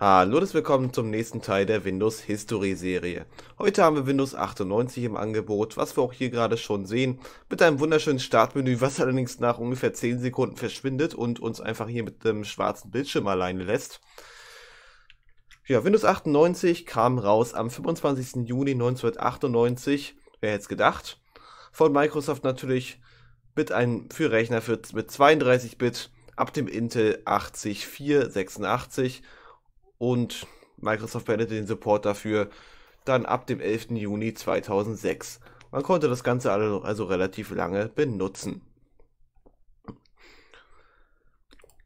Hallo und willkommen zum nächsten Teil der Windows History Serie. Heute haben wir Windows 98 im Angebot, was wir auch hier gerade schon sehen, mit einem wunderschönen Startmenü, was allerdings nach ungefähr 10 Sekunden verschwindet und uns einfach hier mit dem schwarzen Bildschirm alleine lässt. Ja, Windows 98 kam raus am 25. Juni 1998, wer hätte es gedacht, von Microsoft natürlich mit einem für Rechner für, mit 32 Bit ab dem Intel 80486 und Microsoft beendete den Support dafür dann ab dem 11. Juni 2006. Man konnte das Ganze also relativ lange benutzen.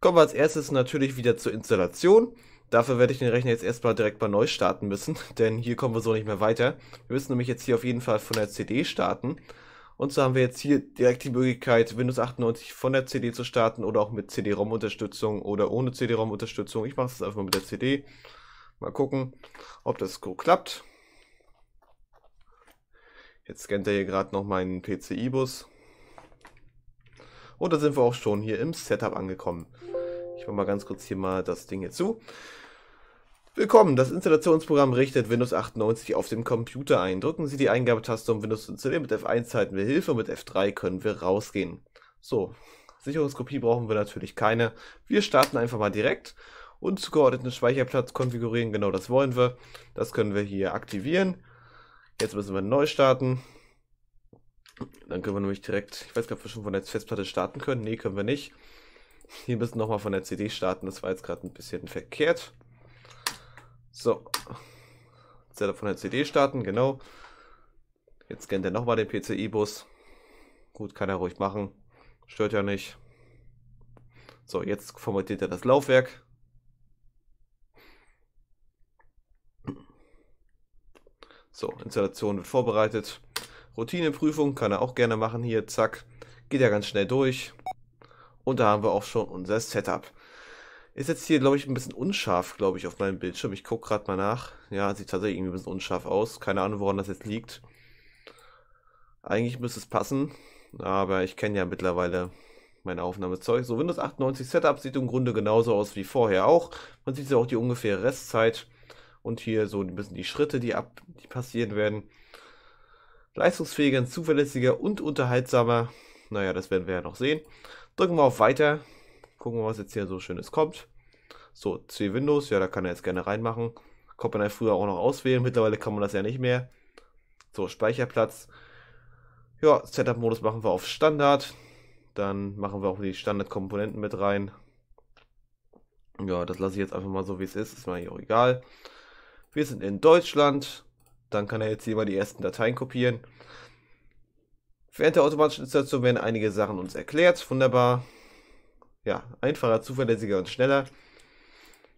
Kommen wir als erstes natürlich wieder zur Installation. Dafür werde ich den Rechner jetzt erstmal direkt mal neu starten müssen, denn hier kommen wir so nicht mehr weiter. Wir müssen nämlich jetzt hier auf jeden Fall von der CD starten. Und so haben wir jetzt hier direkt die Möglichkeit, Windows 98 von der CD zu starten oder auch mit CD-ROM-Unterstützung oder ohne CD-ROM-Unterstützung. Ich mache es einfach mal mit der CD. Mal gucken, ob das gut klappt. Jetzt scannt er hier gerade noch meinen PCI-Bus. Und da sind wir auch schon hier im Setup angekommen. Ich mache mal ganz kurz hier mal das Ding hier zu. Willkommen, das Installationsprogramm richtet Windows 98 auf dem Computer ein. Drücken Sie die Eingabetaste, um Windows zu installieren. Mit F1 halten wir Hilfe, mit F3 können wir rausgehen. So, Sicherungskopie brauchen wir natürlich keine. Wir starten einfach mal direkt und zugeordneten Speicherplatz konfigurieren. Genau das wollen wir. Das können wir hier aktivieren. Jetzt müssen wir neu starten. Dann können wir nämlich direkt, ich weiß gar nicht, ob wir schon von der Festplatte starten können. Nee, können wir nicht. Hier müssen nochmal von der CD starten. Das war jetzt gerade ein bisschen verkehrt. So. Jetzt wird er von der CD starten, genau. Jetzt scannt er nochmal den PCI-Bus. Gut, kann er ruhig machen. Stört ja nicht. So, jetzt formatiert er das Laufwerk. So, Installation wird vorbereitet. Routineprüfung kann er auch gerne machen hier. Zack. Geht ja ganz schnell durch. Und da haben wir auch schon unser Setup. Ist jetzt hier, glaube ich, ein bisschen unscharf, glaube ich, auf meinem Bildschirm. Ich gucke gerade mal nach. Ja, sieht tatsächlich irgendwie ein bisschen unscharf aus. Keine Ahnung, woran das jetzt liegt. Eigentlich müsste es passen, aber ich kenne ja mittlerweile mein Aufnahmezeug. So, Windows 98 Setup sieht im Grunde genauso aus wie vorher auch. Man sieht ja auch die ungefähre Restzeit und hier so ein bisschen die Schritte, die, ab, die passieren werden. Leistungsfähiger, zuverlässiger und unterhaltsamer. Naja, das werden wir ja noch sehen. Drücken wir auf Weiter. Gucken wir, was jetzt hier so Schönes kommt. So, C Windows, ja, da kann er jetzt gerne reinmachen. Konnte man ja früher auch noch auswählen, mittlerweile kann man das ja nicht mehr. So, Speicherplatz. Ja, Setup-Modus machen wir auf Standard. Dann machen wir auch die Standardkomponenten mit rein. Ja, das lasse ich jetzt einfach mal so, wie es ist. Ist mir auch egal. Wir sind in Deutschland. Dann kann er jetzt hier mal die ersten Dateien kopieren. Während der automatischen Installation werden einige Sachen uns erklärt. Wunderbar ja, einfacher, zuverlässiger und schneller.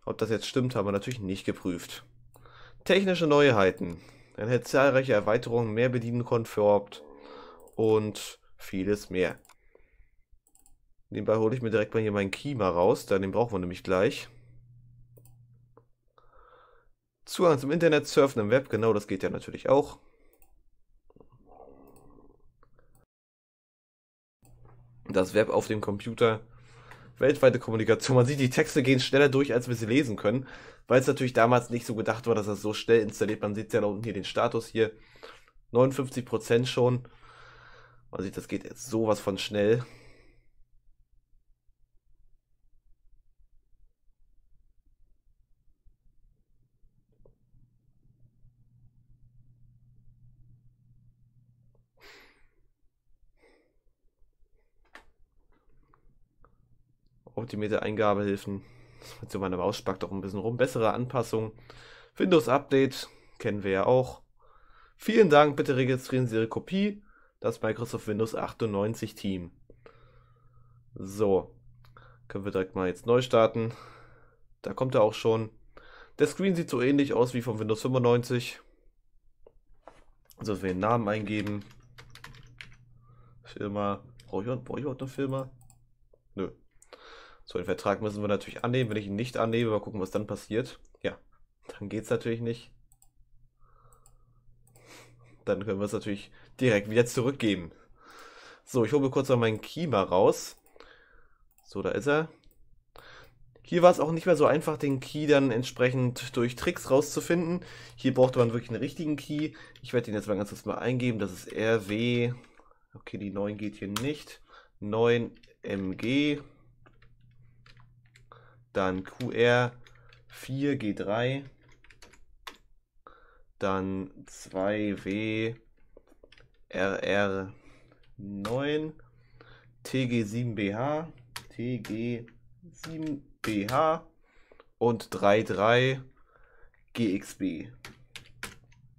Ob das jetzt stimmt, haben wir natürlich nicht geprüft. Technische Neuheiten. Er hätte zahlreiche Erweiterungen, mehr Bedienkomfort und vieles mehr. Nebenbei hole ich mir direkt mal hier meinen Kima raus, denn den brauchen wir nämlich gleich. Zugang zum Internet, Surfen im Web, genau das geht ja natürlich auch. Das Web auf dem Computer weltweite Kommunikation. Man sieht, die Texte gehen schneller durch, als wir sie lesen können, weil es natürlich damals nicht so gedacht war, dass das so schnell installiert. Man sieht ja da unten hier den Status hier. 59% schon. Man sieht, das geht jetzt sowas von schnell. optimierte Eingabehilfen, mit meiner Maus spackt auch ein bisschen rum, bessere Anpassung, Windows Update, kennen wir ja auch. Vielen Dank, bitte registrieren Sie Ihre Kopie, das Microsoft Windows 98 Team. So, können wir direkt mal jetzt neu starten. Da kommt er auch schon. Der Screen sieht so ähnlich aus wie vom Windows 95. Also wir den Namen eingeben. Firma. Brauche ich, brauche eine Firma? So, den Vertrag müssen wir natürlich annehmen. Wenn ich ihn nicht annehme, mal gucken, was dann passiert. Ja, dann geht es natürlich nicht. Dann können wir es natürlich direkt wieder zurückgeben. So, ich hole kurz mal meinen Kima raus. So, da ist er. Hier war es auch nicht mehr so einfach, den Key dann entsprechend durch Tricks rauszufinden. Hier brauchte man wirklich einen richtigen Key. Ich werde den jetzt mal ganz kurz mal eingeben. Das ist RW. Okay, die 9 geht hier nicht. 9 MG dann QR 4G3, dann 2W RR9, TG7BH, TG7BH und 33 GXB.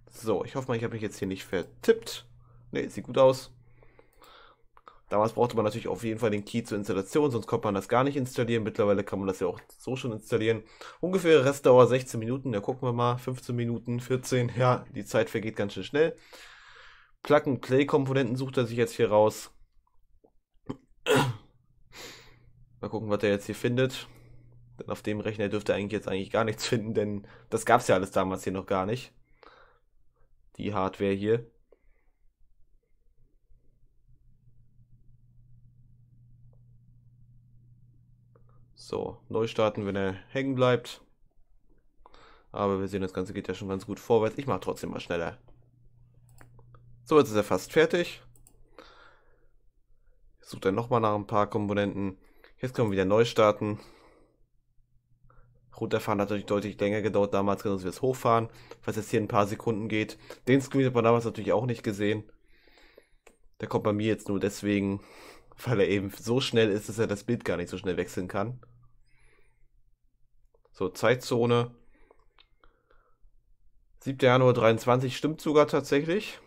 So, ich hoffe mal, ich habe mich jetzt hier nicht vertippt. Ne, sieht gut aus. Damals brauchte man natürlich auf jeden Fall den Key zur Installation, sonst konnte man das gar nicht installieren. Mittlerweile kann man das ja auch so schon installieren. Ungefähr Restdauer 16 Minuten, da gucken wir mal, 15 Minuten, 14, ja, die Zeit vergeht ganz schön schnell. Plug-and-Play-Komponenten sucht er sich jetzt hier raus. Mal gucken, was er jetzt hier findet. Denn auf dem Rechner dürfte er eigentlich jetzt eigentlich gar nichts finden, denn das gab es ja alles damals hier noch gar nicht. Die Hardware hier. So, neu starten, wenn er hängen bleibt. Aber wir sehen, das Ganze geht ja schon ganz gut vorwärts. Ich mache trotzdem mal schneller. So, jetzt ist er fast fertig. Jetzt sucht er nochmal nach ein paar Komponenten. Jetzt können wir wieder neu starten. Runterfahren hat natürlich deutlich länger gedauert damals, genauso wie das Hochfahren, was jetzt hier ein paar Sekunden geht. Den Screen hat man damals natürlich auch nicht gesehen. Der kommt bei mir jetzt nur deswegen, weil er eben so schnell ist, dass er das Bild gar nicht so schnell wechseln kann. So, Zeitzone. 7. Januar 23 stimmt sogar tatsächlich.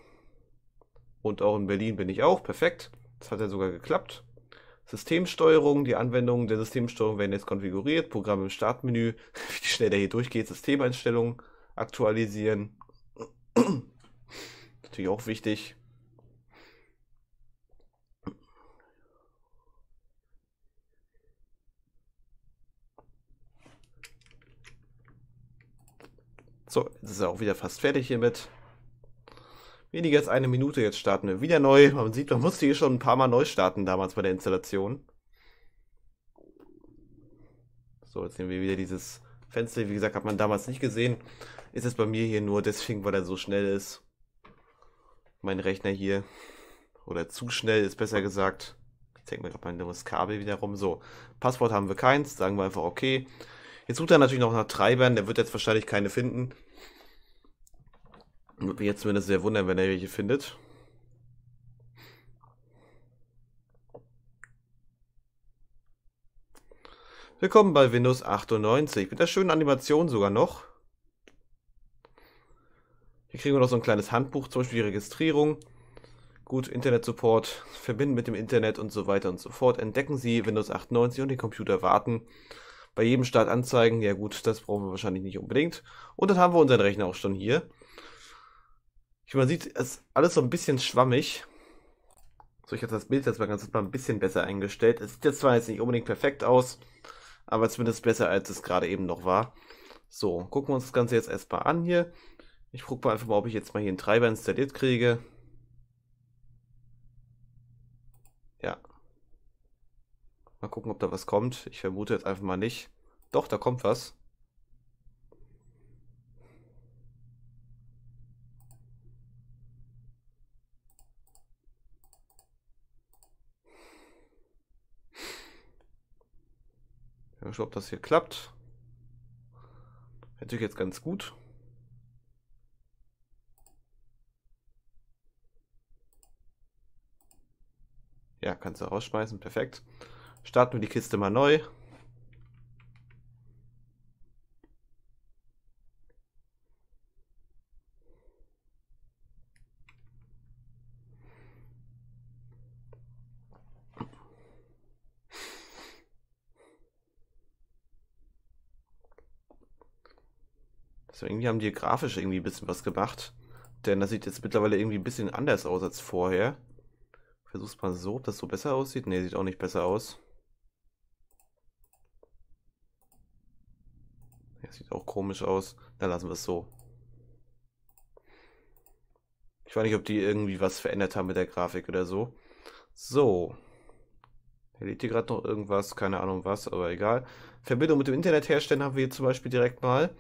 Und auch in Berlin bin ich auch. Perfekt. Das hat ja sogar geklappt. Systemsteuerung, die Anwendungen der Systemsteuerung werden jetzt konfiguriert. Programm im Startmenü, wie schnell der hier durchgeht. Systemeinstellungen aktualisieren. Natürlich auch wichtig. So, jetzt ist er auch wieder fast fertig hiermit. Weniger als eine Minute, jetzt starten wir wieder neu. Man sieht, man musste hier schon ein paar Mal neu starten damals bei der Installation. So, jetzt sehen wir wieder dieses Fenster. Wie gesagt, hat man damals nicht gesehen. Ist es bei mir hier nur deswegen, weil er so schnell ist. Mein Rechner hier. Oder zu schnell ist besser gesagt. Jetzt hängt mir gerade mein dummes Kabel wieder rum. So, Passwort haben wir keins. Sagen wir einfach okay. Jetzt sucht er natürlich noch nach Treibern, der wird jetzt wahrscheinlich keine finden. Würde mich jetzt zumindest sehr wundern, wenn er welche findet. Willkommen bei Windows 98. Mit der schönen Animation sogar noch. Hier kriegen wir noch so ein kleines Handbuch, zum Beispiel die Registrierung. Gut, Internet-Support, verbinden mit dem Internet und so weiter und so fort. Entdecken Sie Windows 98 und den Computer warten bei jedem Start anzeigen. Ja gut, das brauchen wir wahrscheinlich nicht unbedingt. Und dann haben wir unseren Rechner auch schon hier. man sieht, es ist alles so ein bisschen schwammig. So, ich habe das Bild jetzt mal ganz mal ein bisschen besser eingestellt. Es sieht jetzt zwar jetzt nicht unbedingt perfekt aus, aber zumindest besser, als es gerade eben noch war. So, gucken wir uns das Ganze jetzt erstmal an hier. Ich gucke mal einfach mal, ob ich jetzt mal hier einen Treiber installiert kriege. Ja, Mal gucken, ob da was kommt. Ich vermute jetzt einfach mal nicht. Doch, da kommt was. Ich bin gespannt, ob das hier klappt. Natürlich jetzt ganz gut. Ja, kannst du rausschmeißen, perfekt. Starten wir die Kiste mal neu. So, irgendwie haben die grafisch irgendwie ein bisschen was gemacht. Denn das sieht jetzt mittlerweile irgendwie ein bisschen anders aus als vorher. Versuch's mal so, ob das so besser aussieht. Ne, sieht auch nicht besser aus. Das sieht auch komisch aus. Dann lassen wir es so. Ich weiß nicht, ob die irgendwie was verändert haben mit der Grafik oder so. So. Erlebt hier gerade noch irgendwas? Keine Ahnung was, aber egal. Verbindung mit dem Internet herstellen haben wir hier zum Beispiel direkt mal.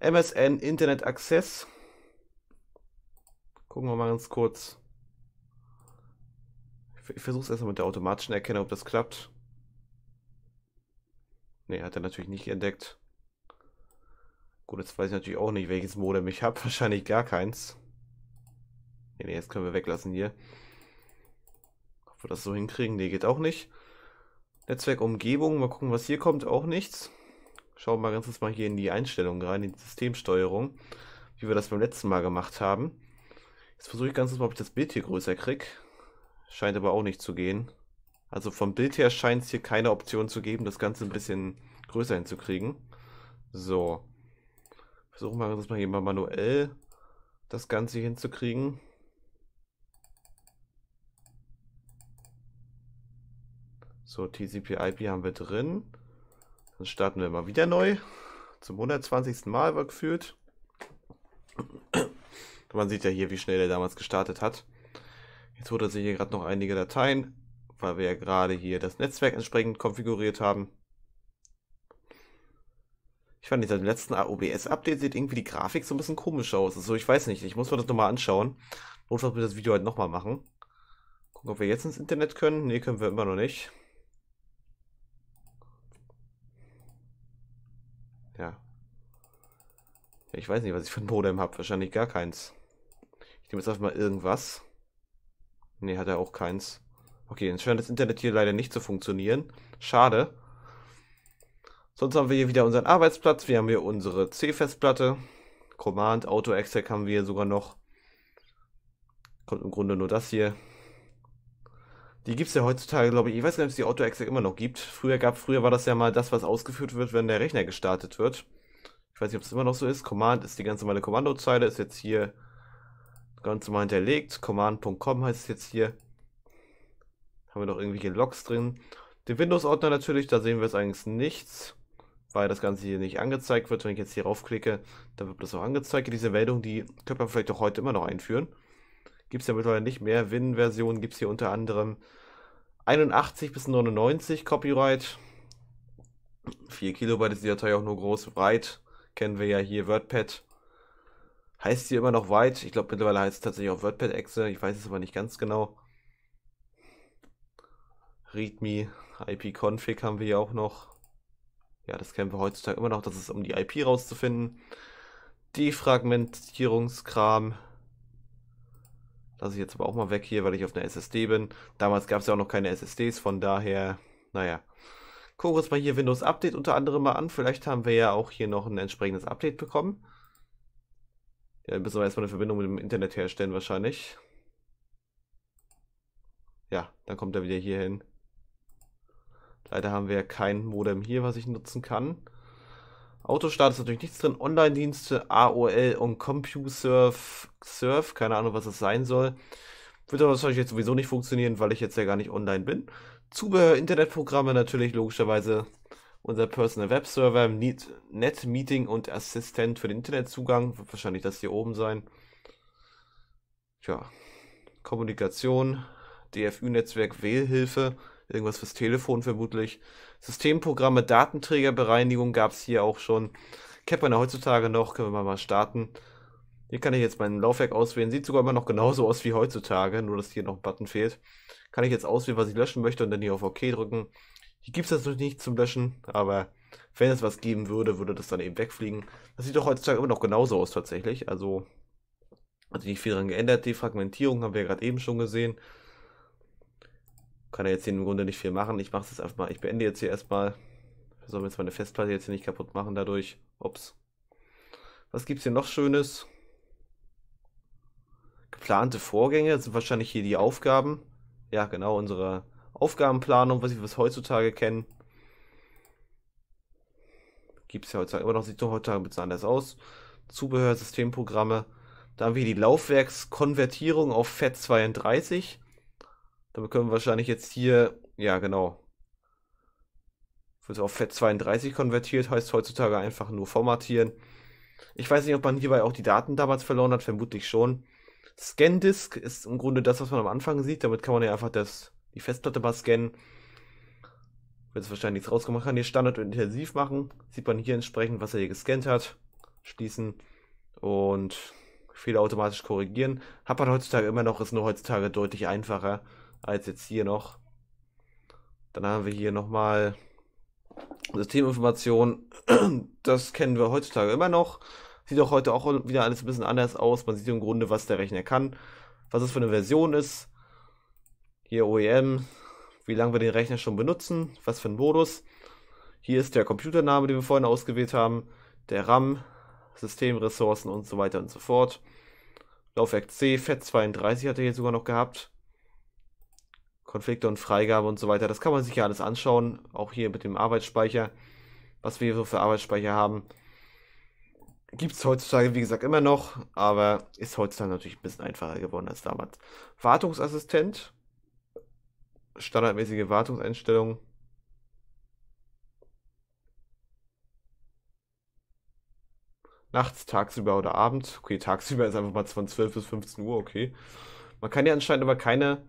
MSN Internet Access. Gucken wir mal ganz kurz. Ich versuche es erstmal mit der automatischen Erkennung, ob das klappt. Ne, hat er natürlich nicht entdeckt. Gut, jetzt weiß ich natürlich auch nicht, welches Modem ich habe. Wahrscheinlich gar keins. Nee, nee, jetzt können wir weglassen hier. Ob wir das so hinkriegen? Nee, geht auch nicht. Netzwerkumgebung, mal gucken, was hier kommt. Auch nichts. Schauen wir ganz kurz mal hier in die Einstellungen rein, in die Systemsteuerung. Wie wir das beim letzten Mal gemacht haben. Jetzt versuche ich ganz kurz mal, ob ich das Bild hier größer kriege. Scheint aber auch nicht zu gehen. Also vom Bild her scheint es hier keine Option zu geben, das Ganze ein bisschen größer hinzukriegen. So. Versuchen wir das mal hier mal manuell das Ganze hinzukriegen. So, TCP/IP haben wir drin. Dann starten wir mal wieder neu. Zum 120. Mal war geführt. Man sieht ja hier, wie schnell er damals gestartet hat. Jetzt holt er sich hier gerade noch einige Dateien, weil wir ja gerade hier das Netzwerk entsprechend konfiguriert haben ich fand, dieser letzten aobs update sieht irgendwie die Grafik so ein bisschen komisch aus. Also ich weiß nicht, ich muss mir das nochmal anschauen. Notfalls wir das Video halt nochmal machen. Gucken, ob wir jetzt ins Internet können. Ne, können wir immer noch nicht. Ja. Ich weiß nicht, was ich für ein Modem habe. Wahrscheinlich gar keins. Ich nehme jetzt einfach mal irgendwas. Ne, hat er auch keins. Okay, dann scheint das Internet hier leider nicht zu funktionieren. Schade. Sonst haben wir hier wieder unseren Arbeitsplatz. Wir haben hier unsere C-Festplatte. Command, Auto, Exec haben wir hier sogar noch. Kommt im Grunde nur das hier. Die gibt es ja heutzutage, glaube ich. Ich weiß gar nicht, ob es die Auto-Exec immer noch gibt. Früher gab, früher war das ja mal das, was ausgeführt wird, wenn der Rechner gestartet wird. Ich weiß nicht, ob es immer noch so ist. Command ist die ganze normale Kommandozeile, ist jetzt hier ganz normal hinterlegt. Command.com heißt es jetzt hier. Haben wir noch irgendwelche Logs drin. Den Windows-Ordner natürlich, da sehen wir jetzt eigentlich nichts weil das Ganze hier nicht angezeigt wird. Wenn ich jetzt hier raufklicke, dann wird das auch angezeigt. Diese Meldung, die könnte man vielleicht auch heute immer noch einführen. Gibt es ja mittlerweile nicht mehr. win versionen gibt es hier unter anderem 81 bis 99 Copyright. 4 Kilobyte ist die Datei auch nur groß. Weit kennen wir ja hier WordPad. Heißt hier immer noch weit? Ich glaube, mittlerweile heißt es tatsächlich auch WordPad-Exe. Ich weiß es aber nicht ganz genau. README, IP-Config haben wir ja auch noch. Ja, das kennen wir heutzutage immer noch, das ist um die IP rauszufinden. Defragmentierungskram. Lasse ich jetzt aber auch mal weg hier, weil ich auf einer SSD bin. Damals gab es ja auch noch keine SSDs, von daher, naja. Gucken wir uns mal hier Windows Update unter anderem mal an. Vielleicht haben wir ja auch hier noch ein entsprechendes Update bekommen. Ja, müssen wir erstmal eine Verbindung mit dem Internet herstellen wahrscheinlich. Ja, dann kommt er wieder hier hin. Leider haben wir ja kein Modem hier, was ich nutzen kann. Autostart ist natürlich nichts drin. Online-Dienste, AOL und CompuServe, Surf, keine Ahnung, was das sein soll. Wird aber wahrscheinlich jetzt sowieso nicht funktionieren, weil ich jetzt ja gar nicht online bin. Zubehör, Internetprogramme natürlich, logischerweise unser Personal Web Server, Net Meeting und Assistent für den Internetzugang. Wird wahrscheinlich das hier oben sein. Tja, Kommunikation, DFU-Netzwerk, Wählhilfe irgendwas fürs Telefon vermutlich. Systemprogramme, Datenträgerbereinigung gab es hier auch schon. Kennt heutzutage noch, können wir mal starten. Hier kann ich jetzt mein Laufwerk auswählen. Sieht sogar immer noch genauso aus wie heutzutage, nur dass hier noch ein Button fehlt. Kann ich jetzt auswählen, was ich löschen möchte und dann hier auf OK drücken. Hier gibt es natürlich nichts zum Löschen, aber wenn es was geben würde, würde das dann eben wegfliegen. Das sieht doch heutzutage immer noch genauso aus tatsächlich. Also hat sich nicht viel daran geändert. Defragmentierung haben wir ja gerade eben schon gesehen kann er jetzt hier im Grunde nicht viel machen. Ich mache es jetzt einfach Ich beende jetzt hier erstmal. Wir sollen jetzt meine Festplatte jetzt hier nicht kaputt machen dadurch. Ups. Was gibt's hier noch Schönes? Geplante Vorgänge. Das sind wahrscheinlich hier die Aufgaben. Ja, genau, unsere Aufgabenplanung, was wir es heutzutage kennen. Gibt es ja heutzutage immer noch, sieht doch heutzutage ein bisschen anders aus. Zubehör, Systemprogramme. Da haben wir die Laufwerkskonvertierung auf FAT32. Damit können wir wahrscheinlich jetzt hier, ja genau, wird auf FAT 32 konvertiert, heißt heutzutage einfach nur formatieren. Ich weiß nicht, ob man hierbei auch die Daten damals verloren hat, vermutlich schon. ScanDisk ist im Grunde das, was man am Anfang sieht. Damit kann man ja einfach das, die Festplatte mal scannen. Wird es wahrscheinlich nichts rausgemacht. Kann hier Standard und Intensiv machen. Sieht man hier entsprechend, was er hier gescannt hat. Schließen und Fehler automatisch korrigieren. Hat man heutzutage immer noch, ist nur heutzutage deutlich einfacher als jetzt hier noch. Dann haben wir hier nochmal Systeminformation. Das kennen wir heutzutage immer noch. Sieht auch heute auch wieder alles ein bisschen anders aus. Man sieht im Grunde, was der Rechner kann, was es für eine Version ist. Hier OEM, wie lange wir den Rechner schon benutzen, was für ein Modus. Hier ist der Computername, den wir vorhin ausgewählt haben, der RAM, Systemressourcen und so weiter und so fort. Laufwerk C, FAT32 e hat er hier sogar noch gehabt. Konflikte und Freigabe und so weiter. Das kann man sich ja alles anschauen, auch hier mit dem Arbeitsspeicher, was wir hier so für Arbeitsspeicher haben. Gibt es heutzutage, wie gesagt, immer noch, aber ist heutzutage natürlich ein bisschen einfacher geworden als damals. Wartungsassistent, standardmäßige Wartungseinstellungen. Nachts, tagsüber oder abends. Okay, tagsüber ist einfach mal von 12 bis 15 Uhr, okay. Man kann ja anscheinend aber keine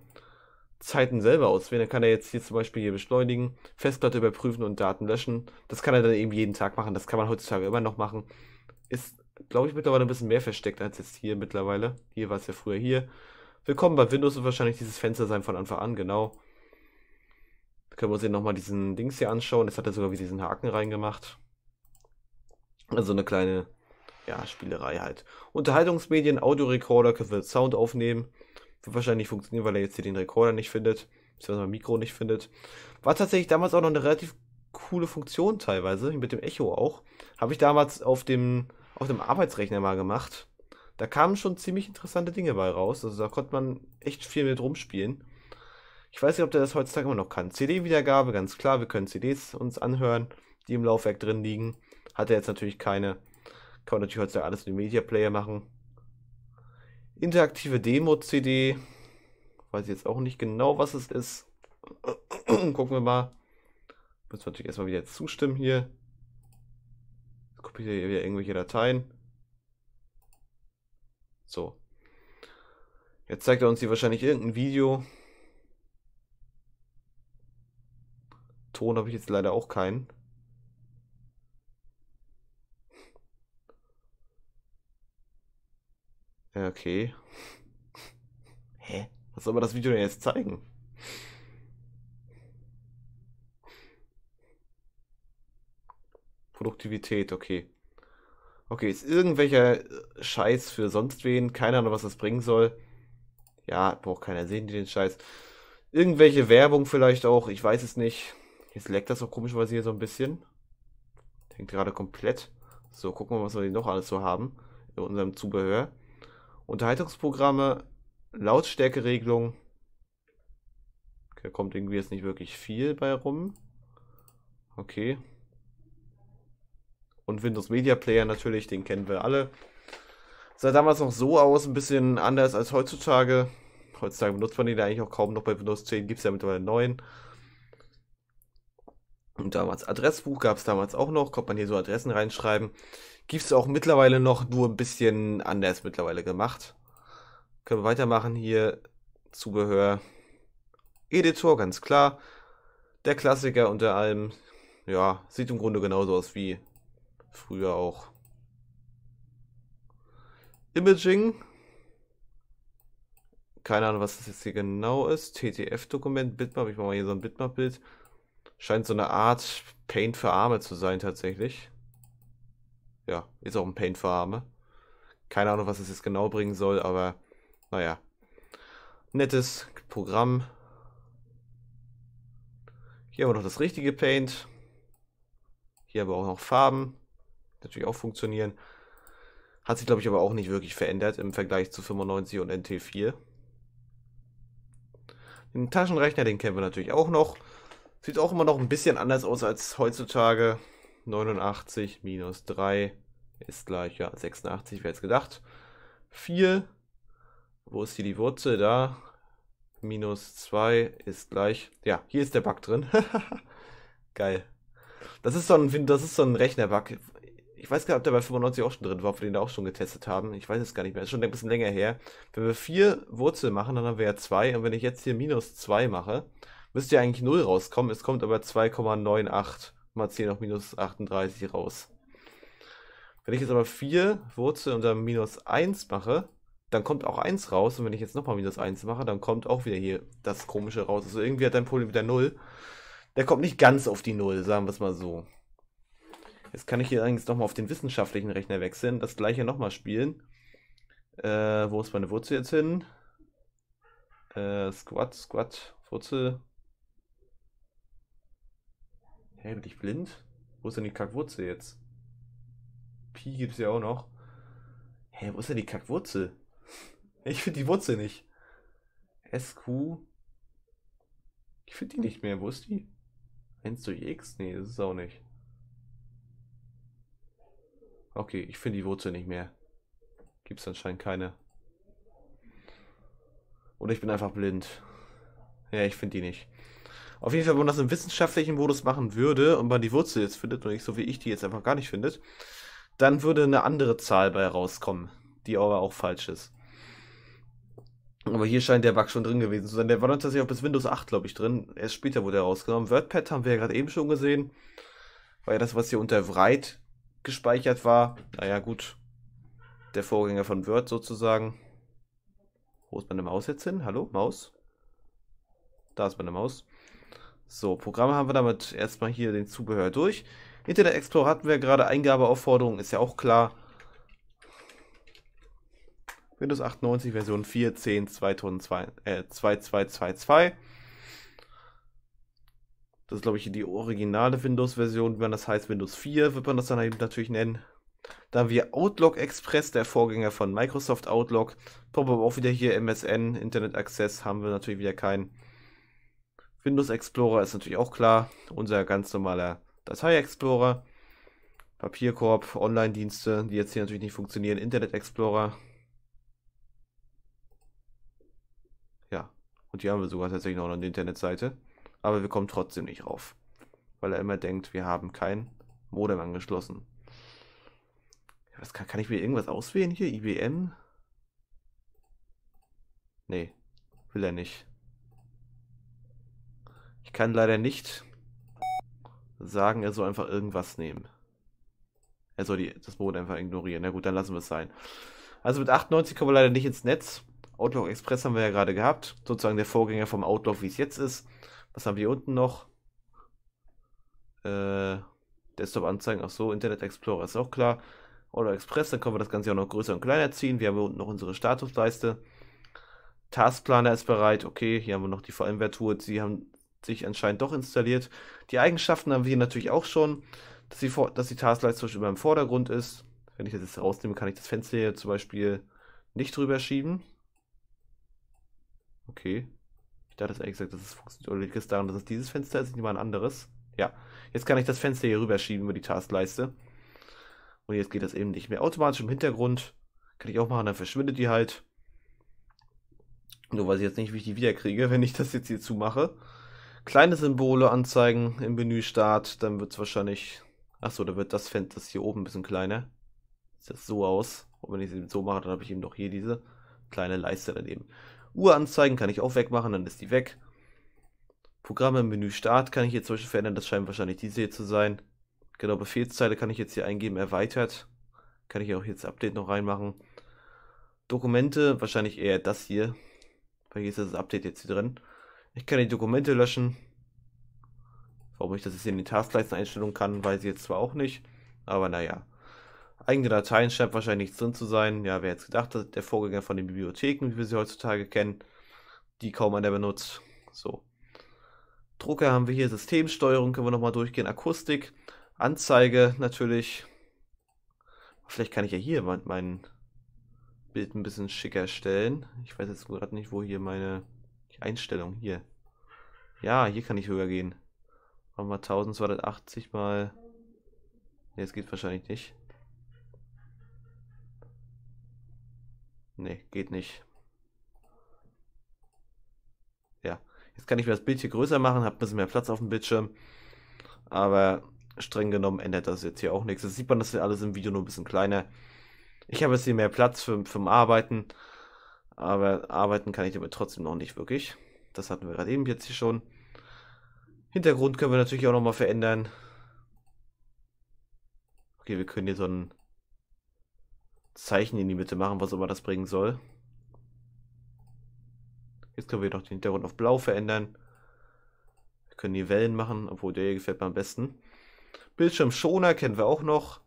Zeiten selber auswählen. Dann kann er jetzt hier zum Beispiel hier beschleunigen, Festplatte überprüfen und Daten löschen. Das kann er dann eben jeden Tag machen. Das kann man heutzutage immer noch machen. Ist, glaube ich, mittlerweile ein bisschen mehr versteckt als jetzt hier mittlerweile. Hier war es ja früher hier. Willkommen bei Windows und wahrscheinlich dieses Fenster sein von Anfang an, genau. Da können wir uns hier nochmal diesen Dings hier anschauen. Das hat er sogar wie diesen Haken reingemacht. Also eine kleine ja, Spielerei halt. Unterhaltungsmedien, Audiorekorder, können wir Sound aufnehmen. Wird wahrscheinlich funktionieren, weil er jetzt hier den Rekorder nicht findet, beziehungsweise mein Mikro nicht findet. War tatsächlich damals auch noch eine relativ coole Funktion teilweise, mit dem Echo auch. Habe ich damals auf dem, auf dem Arbeitsrechner mal gemacht. Da kamen schon ziemlich interessante Dinge bei raus. Also da konnte man echt viel mit rumspielen. Ich weiß nicht, ob der das heutzutage immer noch kann. CD-Wiedergabe, ganz klar, wir können CDs uns anhören, die im Laufwerk drin liegen. Hat er jetzt natürlich keine. Kann man natürlich heutzutage alles in den Media Player machen. Interaktive Demo-CD. Weiß ich jetzt auch nicht genau, was es ist. Gucken wir mal. Müssen wir natürlich erstmal wieder zustimmen hier. Jetzt kopiere ich wieder irgendwelche Dateien. So. Jetzt zeigt er uns hier wahrscheinlich irgendein Video. Ton habe ich jetzt leider auch keinen. Äh, okay. Hä? Was soll man das Video denn jetzt zeigen? Produktivität, okay. Okay, ist irgendwelcher äh, Scheiß für sonst wen. Keine Ahnung, was das bringen soll. Ja, braucht keiner sehen, die den Scheiß. Irgendwelche Werbung vielleicht auch, ich weiß es nicht. Jetzt leckt das auch komischerweise hier so ein bisschen. Hängt gerade komplett. So, gucken wir mal, was wir hier noch alles so haben. In unserem Zubehör. Unterhaltungsprogramme, Lautstärkeregelung. Da kommt irgendwie jetzt nicht wirklich viel bei rum. Okay. Und Windows Media Player natürlich, den kennen wir alle. Sah damals noch so aus, ein bisschen anders als heutzutage. Heutzutage benutzt man den eigentlich auch kaum noch bei Windows 10, gibt es ja mittlerweile 9. Und damals Adressbuch gab es damals auch noch, konnte man hier so Adressen reinschreiben. Gibt es auch mittlerweile noch, nur ein bisschen anders mittlerweile gemacht. Können wir weitermachen hier. Zubehör. Editor, ganz klar. Der Klassiker unter allem. Ja, sieht im Grunde genauso aus wie früher auch. Imaging. Keine Ahnung, was das jetzt hier genau ist. TTF-Dokument, Bitmap. Ich mache mal hier so ein Bitmap-Bild. bitmap bild bild Scheint so eine Art Paint für Arme zu sein tatsächlich. Ja, ist auch ein Paint für Arme. Keine Ahnung, was es jetzt genau bringen soll, aber naja. Nettes Programm. Hier haben wir noch das richtige Paint. Hier haben wir auch noch Farben. Natürlich auch funktionieren. Hat sich, glaube ich, aber auch nicht wirklich verändert im Vergleich zu 95 und NT4. Den Taschenrechner, den kennen wir natürlich auch noch. Sieht auch immer noch ein bisschen anders aus als heutzutage. 89 minus 3 ist gleich, ja, 86, wer jetzt gedacht. 4, wo ist hier die Wurzel? Da. Minus 2 ist gleich, ja, hier ist der Bug drin. Geil. Das ist so ein, das ist so ein Rechnerbug. Ich weiß gar nicht, ob der bei 95 auch schon drin war, ob wir den da auch schon getestet haben. Ich weiß es gar nicht mehr. Das ist schon ein bisschen länger her. Wenn wir 4 Wurzel machen, dann haben wir ja 2. Und wenn ich jetzt hier minus 2 mache, müsste ja eigentlich 0 rauskommen, es kommt aber 2,98 mal 10 auf minus 38 raus. Wenn ich jetzt aber 4 Wurzel unter minus 1 mache, dann kommt auch 1 raus und wenn ich jetzt nochmal minus 1 mache, dann kommt auch wieder hier das komische raus. Also irgendwie hat dein Problem wieder 0. Der kommt nicht ganz auf die 0, sagen wir es mal so. Jetzt kann ich hier allerdings nochmal auf den wissenschaftlichen Rechner wechseln, das gleiche nochmal spielen. Äh, wo ist meine Wurzel jetzt hin? Äh, Squat, Squat, Wurzel. Hä, bin ich blind? Wo ist denn die Kackwurzel jetzt? Pi gibt es ja auch noch. Hä, wo ist denn die Kackwurzel? Ich finde die Wurzel nicht. SQ. Ich finde die nicht mehr. Wo ist die? 1 durch x? Nee, das ist auch nicht. Okay, ich finde die Wurzel nicht mehr. Gibt es anscheinend keine. Oder ich bin einfach blind. Ja, ich finde die nicht. Auf jeden Fall, wenn man das im wissenschaftlichen Modus machen würde und man die Wurzel jetzt findet und nicht so wie ich die jetzt einfach gar nicht findet, dann würde eine andere Zahl bei rauskommen, die aber auch falsch ist. Aber hier scheint der Bug schon drin gewesen zu sein. Der war tatsächlich auch bis Windows 8, glaube ich, drin. Erst später wurde er rausgenommen. WordPad haben wir ja gerade eben schon gesehen. War ja das, was hier unter Write gespeichert war. Naja, gut. Der Vorgänger von Word sozusagen. Wo ist meine Maus jetzt hin? Hallo, Maus? Da ist meine Maus. So, Programme haben wir damit erstmal hier den Zubehör durch. Internet Explorer hatten wir gerade, Eingabeaufforderung ist ja auch klar. Windows 98 Version 4.10 2222. Äh, das ist, glaube ich, die originale Windows-Version, wenn das heißt, Windows 4 wird man das dann eben natürlich nennen. Da haben wir Outlook Express, der Vorgänger von Microsoft Outlook. Pop-up auch wieder hier MSN, Internet Access haben wir natürlich wieder keinen. Windows Explorer ist natürlich auch klar, unser ganz normaler Datei Explorer. Papierkorb, Online-Dienste, die jetzt hier natürlich nicht funktionieren, Internet Explorer. Ja, und hier haben wir sogar tatsächlich noch eine Internetseite, aber wir kommen trotzdem nicht rauf, weil er immer denkt, wir haben kein Modem angeschlossen. Was kann, kann ich mir irgendwas auswählen hier? IBM? Nee, will er nicht. Ich kann leider nicht sagen, er soll einfach irgendwas nehmen. Er soll die, das Boot einfach ignorieren. Na gut, dann lassen wir es sein. Also mit 98 kommen wir leider nicht ins Netz. Outlook Express haben wir ja gerade gehabt. Sozusagen der Vorgänger vom Outlook, wie es jetzt ist. Was haben wir hier unten noch? Äh, Desktop-Anzeigen, ach so, Internet Explorer ist auch klar. Outlook Express, dann können wir das Ganze auch noch größer und kleiner ziehen. Wir haben hier unten noch unsere Statusleiste. Taskplaner ist bereit, okay, hier haben wir noch die VMware-Tools, die haben sich anscheinend doch installiert. Die Eigenschaften haben wir hier natürlich auch schon, dass die, dass die Taskleiste zum Beispiel immer im Vordergrund ist. Wenn ich das jetzt rausnehme, kann ich das Fenster hier zum Beispiel nicht drüber schieben. Okay. Ich dachte jetzt ehrlich gesagt, das funktioniert. Oder liegt daran, dass es dieses Fenster ist, nicht mal ein anderes? Ja. Jetzt kann ich das Fenster hier rüberschieben über die Taskleiste. Und jetzt geht das eben nicht mehr. Automatisch im Hintergrund kann ich auch machen, dann verschwindet die halt. Nur weiß ich jetzt nicht, wie ich die wiederkriege, wenn ich das jetzt hier zumache kleine Symbole anzeigen im Menü Start, dann wird es wahrscheinlich. Achso, da wird das Fenster hier oben ein bisschen kleiner. Sieht das so aus. Und wenn ich es eben so mache, dann habe ich eben doch hier diese kleine Leiste daneben. Uhr anzeigen kann ich auch wegmachen, dann ist die weg. Programme im Menü Start kann ich hier zum Beispiel verändern, das scheint wahrscheinlich diese hier zu sein. Genau, Befehlszeile kann ich jetzt hier eingeben, erweitert. Kann ich auch jetzt Update noch reinmachen. Dokumente, wahrscheinlich eher das hier. Weil hier ist das Update jetzt hier drin. Ich kann die Dokumente löschen. Warum ich das jetzt in die Taskleisten-Einstellungen kann, weiß ich jetzt zwar auch nicht, aber naja. Eigene Dateien scheint wahrscheinlich nichts drin zu sein. Ja, wer jetzt gedacht hat, der Vorgänger von den Bibliotheken, wie wir sie heutzutage kennen, die kaum einer benutzt. So. Drucker haben wir hier, Systemsteuerung können wir nochmal durchgehen, Akustik, Anzeige natürlich. Vielleicht kann ich ja hier mein, mein Bild ein bisschen schicker stellen. Ich weiß jetzt gerade nicht, wo hier meine Einstellung hier. Ja, hier kann ich höher gehen. Machen wir 1280 mal. Ne, es geht wahrscheinlich nicht. Ne, geht nicht. Ja, jetzt kann ich mir das Bild hier größer machen, habe ein bisschen mehr Platz auf dem Bildschirm. Aber streng genommen ändert das jetzt hier auch nichts. Das sieht man, das ist alles im Video nur ein bisschen kleiner. Ich habe jetzt hier mehr Platz für, für Arbeiten, aber arbeiten kann ich damit trotzdem noch nicht wirklich. Das hatten wir gerade eben jetzt hier schon. Hintergrund können wir natürlich auch nochmal verändern. Okay, wir können hier so ein Zeichen in die Mitte machen, was immer das bringen soll. Jetzt können wir noch den Hintergrund auf blau verändern. Wir können die Wellen machen, obwohl der hier gefällt mir am besten. Bildschirmschoner kennen wir auch noch.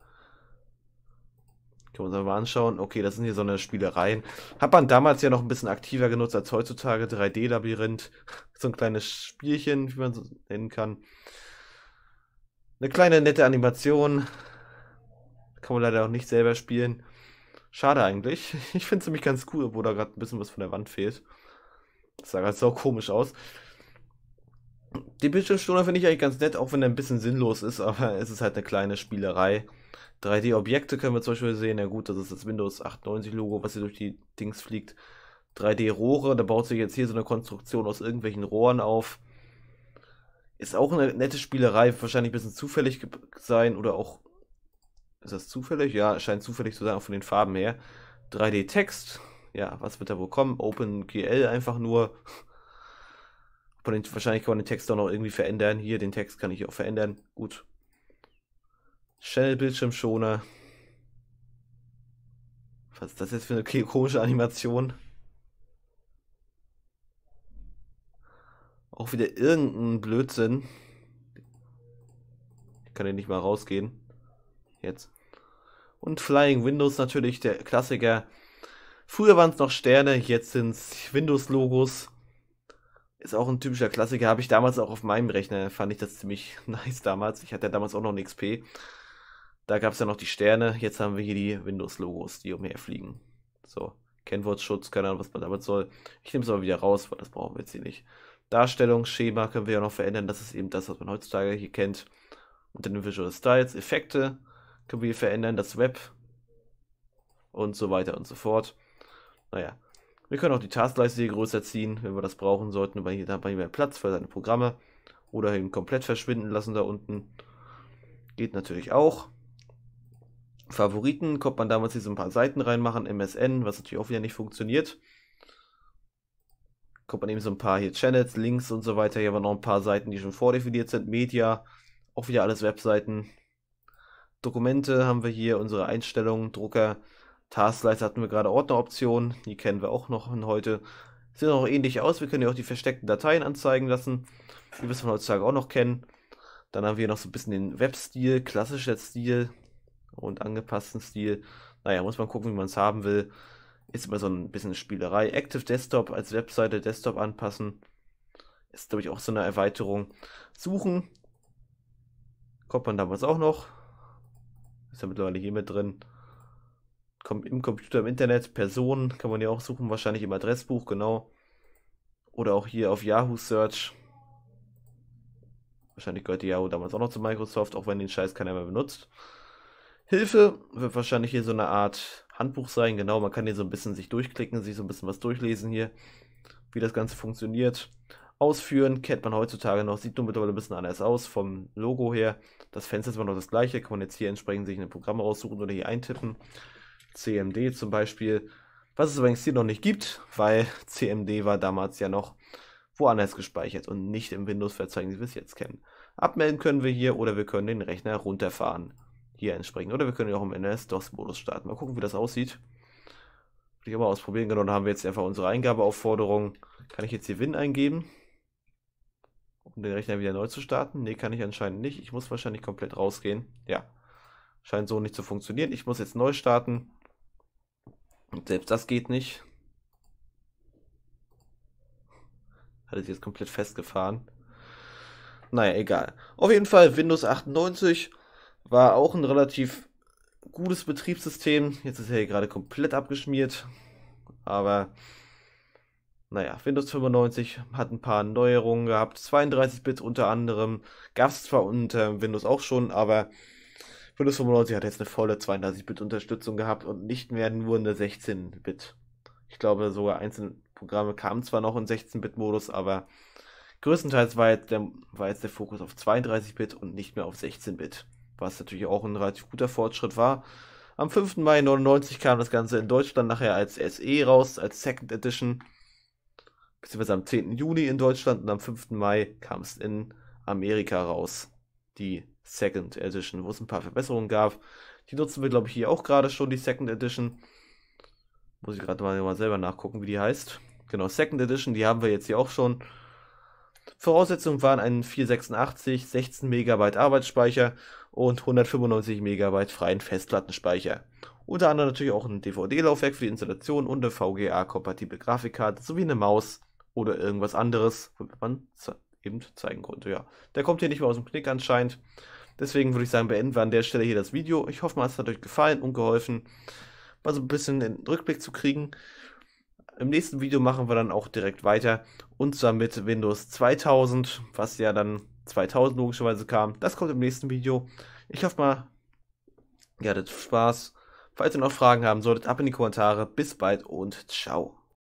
Können wir uns mal anschauen. Okay, das sind hier so eine Spielereien. Hat man damals ja noch ein bisschen aktiver genutzt als heutzutage. 3D-Labyrinth. So ein kleines Spielchen, wie man es nennen kann. Eine kleine nette Animation. Kann man leider auch nicht selber spielen. Schade eigentlich. Ich finde es nämlich ganz cool, obwohl da gerade ein bisschen was von der Wand fehlt. Das sah ganz so komisch aus. Die Bildschirmschoner finde ich eigentlich ganz nett, auch wenn er ein bisschen sinnlos ist, aber es ist halt eine kleine Spielerei. 3D-Objekte können wir zum Beispiel sehen. Ja gut, das ist das Windows 98-Logo, was hier durch die Dings fliegt. 3D-Rohre, da baut sich jetzt hier so eine Konstruktion aus irgendwelchen Rohren auf. Ist auch eine nette Spielerei, wahrscheinlich ein bisschen zufällig sein oder auch. Ist das zufällig? Ja, scheint zufällig zu sein, auch von den Farben her. 3D-Text, ja, was wird da wohl kommen? OpenGL einfach nur. Den, wahrscheinlich kann man den Text auch noch irgendwie verändern. Hier, den Text kann ich auch verändern. Gut, Shell Bildschirmschoner. Was ist das jetzt für eine komische Animation? Auch wieder irgendein Blödsinn. Ich kann hier nicht mal rausgehen. Jetzt. Und Flying Windows natürlich, der Klassiker. Früher waren es noch Sterne, jetzt sind es Windows-Logos. Ist auch ein typischer Klassiker. Habe ich damals auch auf meinem Rechner. Fand ich das ziemlich nice damals. Ich hatte ja damals auch noch ein XP. Da gab es ja noch die Sterne, jetzt haben wir hier die Windows-Logos, die umherfliegen. So, Kennwortschutz, keine Ahnung, was man damit soll. Ich nehme es aber wieder raus, weil das brauchen wir jetzt hier nicht. Darstellungsschema können wir ja noch verändern, das ist eben das, was man heutzutage hier kennt. Und dann Visual Styles, Effekte können wir hier verändern, das Web und so weiter und so fort. Naja, wir können auch die Taskleiste hier größer ziehen, wenn wir das brauchen sollten, weil hier da haben wir Platz für seine Programme. Oder eben komplett verschwinden lassen da unten. Geht natürlich auch. Favoriten konnte man damals hier so ein paar Seiten reinmachen, MSN, was natürlich auch wieder nicht funktioniert. Kommt man eben so ein paar hier Channels, Links und so weiter. Hier aber noch ein paar Seiten, die schon vordefiniert sind. Media, auch wieder alles Webseiten. Dokumente haben wir hier, unsere Einstellungen, Drucker, Taskleiter hatten wir gerade Ordneroptionen, die kennen wir auch noch von heute. Sieht auch ähnlich aus, wir können ja auch die versteckten Dateien anzeigen lassen, die wir von heutzutage auch noch kennen. Dann haben wir noch so ein bisschen den Webstil, klassischer Stil, und angepassten Stil. Naja, muss man gucken, wie man es haben will. Ist immer so ein bisschen Spielerei. Active Desktop als Webseite Desktop anpassen. Ist, glaube ich, auch so eine Erweiterung. Suchen. Kommt man damals auch noch. Ist ja mittlerweile hier mit drin. Kommt im Computer, im Internet. Personen kann man ja auch suchen. Wahrscheinlich im Adressbuch, genau. Oder auch hier auf Yahoo Search. Wahrscheinlich gehörte Yahoo damals auch noch zu Microsoft, auch wenn den Scheiß keiner mehr benutzt. Hilfe wird wahrscheinlich hier so eine Art Handbuch sein. Genau, man kann hier so ein bisschen sich durchklicken, sich so ein bisschen was durchlesen hier, wie das Ganze funktioniert. Ausführen kennt man heutzutage noch, sieht nur mittlerweile ein bisschen anders aus vom Logo her. Das Fenster ist immer noch das gleiche, kann man jetzt hier entsprechend sich ein Programm raussuchen oder hier eintippen. CMD zum Beispiel, was es übrigens hier noch nicht gibt, weil CMD war damals ja noch woanders gespeichert und nicht im Windows-Verzeichnis, wie wir es jetzt kennen. Abmelden können wir hier oder wir können den Rechner runterfahren hier entsprechend. Oder wir können ja auch im NS-DOS-Modus starten. Mal gucken, wie das aussieht. Würde ich aber ausprobieren. Genau, da haben wir jetzt einfach unsere Eingabeaufforderung. Kann ich jetzt hier Win eingeben? Um den Rechner wieder neu zu starten? Ne, kann ich anscheinend nicht. Ich muss wahrscheinlich komplett rausgehen. Ja. Scheint so nicht zu funktionieren. Ich muss jetzt neu starten. Und selbst das geht nicht. Hat es jetzt komplett festgefahren. Naja, egal. Auf jeden Fall Windows 98 war auch ein relativ gutes Betriebssystem. Jetzt ist er hier gerade komplett abgeschmiert. Aber naja, Windows 95 hat ein paar Neuerungen gehabt. 32-Bit unter anderem. Gab es zwar unter Windows auch schon, aber Windows 95 hat jetzt eine volle 32-Bit-Unterstützung gehabt und nicht mehr nur eine 16-Bit. Ich glaube, sogar einzelne Programme kamen zwar noch in 16-Bit-Modus, aber größtenteils war jetzt, der, war jetzt der Fokus auf 32-Bit und nicht mehr auf 16-Bit was natürlich auch ein relativ guter Fortschritt war. Am 5. Mai 1999 kam das Ganze in Deutschland nachher als SE raus, als Second Edition. Beziehungsweise am 10. Juni in Deutschland und am 5. Mai kam es in Amerika raus. Die Second Edition, wo es ein paar Verbesserungen gab. Die nutzen wir, glaube ich, hier auch gerade schon, die Second Edition. Muss ich gerade mal selber nachgucken, wie die heißt. Genau, Second Edition, die haben wir jetzt hier auch schon. Voraussetzungen waren ein 486, 16 MB Arbeitsspeicher und 195 MB freien Festplattenspeicher. Unter anderem natürlich auch ein DVD-Laufwerk für die Installation und eine VGA-kompatible Grafikkarte sowie eine Maus oder irgendwas anderes, womit man eben zeigen konnte. Ja, der kommt hier nicht mehr aus dem Knick anscheinend. Deswegen würde ich sagen, beenden wir an der Stelle hier das Video. Ich hoffe es hat euch gefallen und geholfen, mal so ein bisschen den Rückblick zu kriegen. Im nächsten Video machen wir dann auch direkt weiter und zwar mit Windows 2000, was ja dann 2000 logischerweise kam. Das kommt im nächsten Video. Ich hoffe mal, ihr hattet Spaß. Falls ihr noch Fragen haben solltet, ab in die Kommentare. Bis bald und ciao.